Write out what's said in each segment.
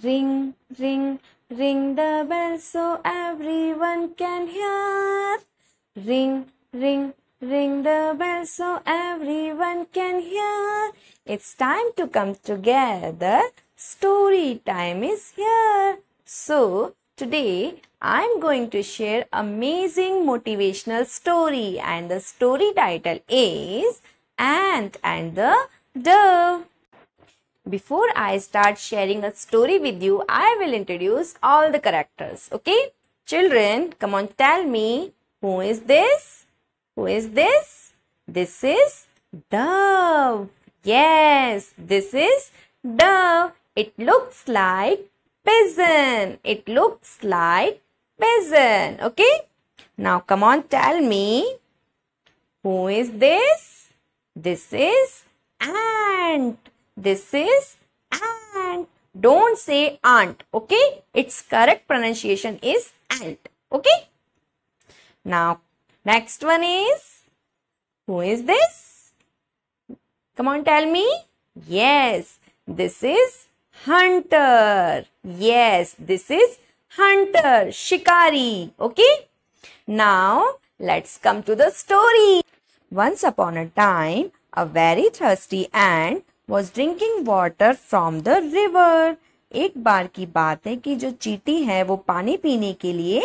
Ring, ring, ring the bell so everyone can hear. Ring, ring, ring the bell so everyone can hear. It's time to come together. Story time is here. So, today I'm going to share amazing motivational story and the story title is Ant and the Dove. Before I start sharing a story with you, I will introduce all the characters. Okay? Children, come on, tell me. Who is this? Who is this? This is dove. Yes, this is dove. It looks like pigeon. It looks like pigeon. Okay? Now come on, tell me. Who is this? This is ant. This is ant. Don't say aunt. Okay. Its correct pronunciation is ant. Okay. Now, next one is who is this? Come on, tell me. Yes, this is hunter. Yes, this is hunter, shikari. Okay. Now, let's come to the story. Once upon a time, a very thirsty ant was drinking water from the river एक बार की बात है कि जो चीटी है वो पानी पीने के लिए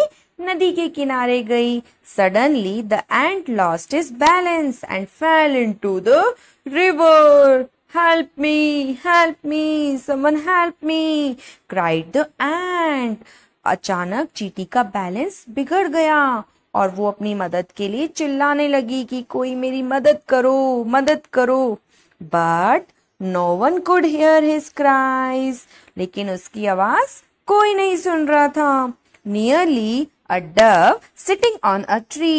नदी के किनारे गई suddenly the ant lost his balance and fell into the river help me help me someone help me cried the ant अचानक चीटी का बैलेंस बिगड़ गया और वो अपनी मदद के लिए चिल्लाने लगी कि कोई मेरी मदद करो मदद करो but no one could hear his cries लेकिन उसकी आवाज कोई नहीं सुन रहा था nearly a dove sitting on a tree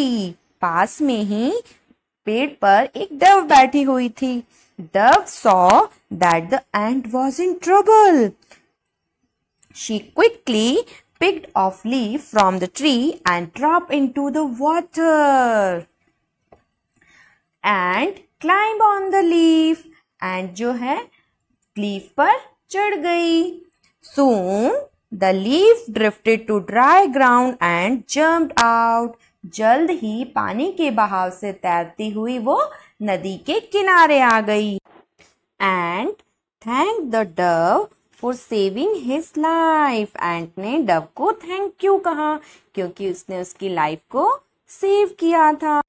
पास में ही पेड़ पर एक डव बैठी हुई थी dove saw that the ant was in trouble she quickly picked off leaf from the tree and dropped into the water and climbed on the leaf and जो है लीफ पर चढ़ गई soon the leaf drifted to dry ground and jump out जल्द ही पानी के बहाव से तैरती हुई वो नदी के किनारे आ गई and thank the dove for saving his life ant ने डव को थैंक यू कहा क्योंकि उसने उसकी लाइफ को सेव किया था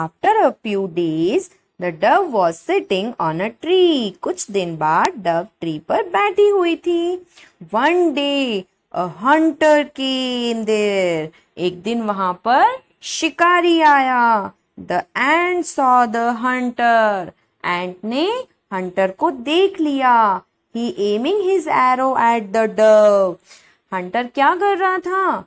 after a few days the dove was sitting on a tree कुछ दिन बाद डव ट्री पर बैठी हुई थी one day hunter came there एक दिन वहां पर शिकारी आया the ant saw the hunter ant ने हंटर को देख लिया he aiming his arrow at the dove hunter क्या कर रहा था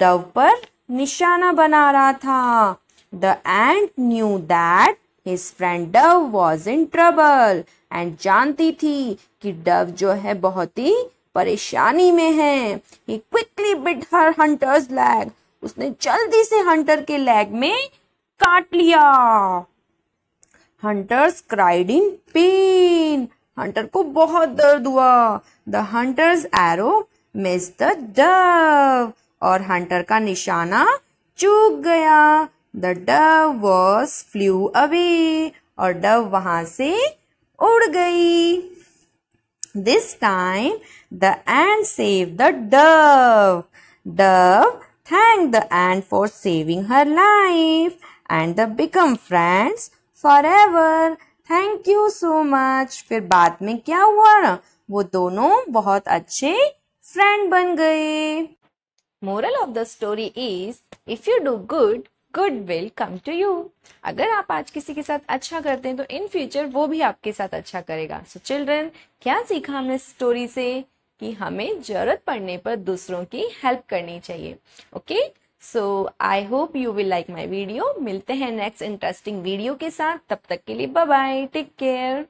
डव पर निशाना बना रहा था the ant knew that his friend dove was in trouble and जानती थी कि डव जो है बहुत ही परेशानी में है he quickly bit her hunter's leg उसने जल्दी से हंटर के लैग में काट लिया hunter's cried in pain hunter को बहुत दर्द हुआ the hunter's arrow miss the dove और हंटर का निशाना चूक गया the dove was flew away और डव वहां से उड़ गई this time the ant save the dove dove thanked the ant for saving her life and they become friends forever. Thank you so much. फिर बाद में क्या हुआ वो दोनों बहुत अच्छे फ्रेंड बन गए moral of the story is if you do good good will come to you अगर आप आज किसी के साथ अच्छा करते हैं तो इन फ्यूचर वो भी आपके साथ अच्छा करेगा सो so, चिल्ड्रन क्या सीखा हमने स्टोरी से कि हमें जरूरत पड़ने पर दूसरों की हेल्प करनी चाहिए okay so I hope you will like my video मिलते हैं नेक्स्ट इंटरेस्टिंग वीडियो के साथ तब तक के लिए बाय बाय टेक केयर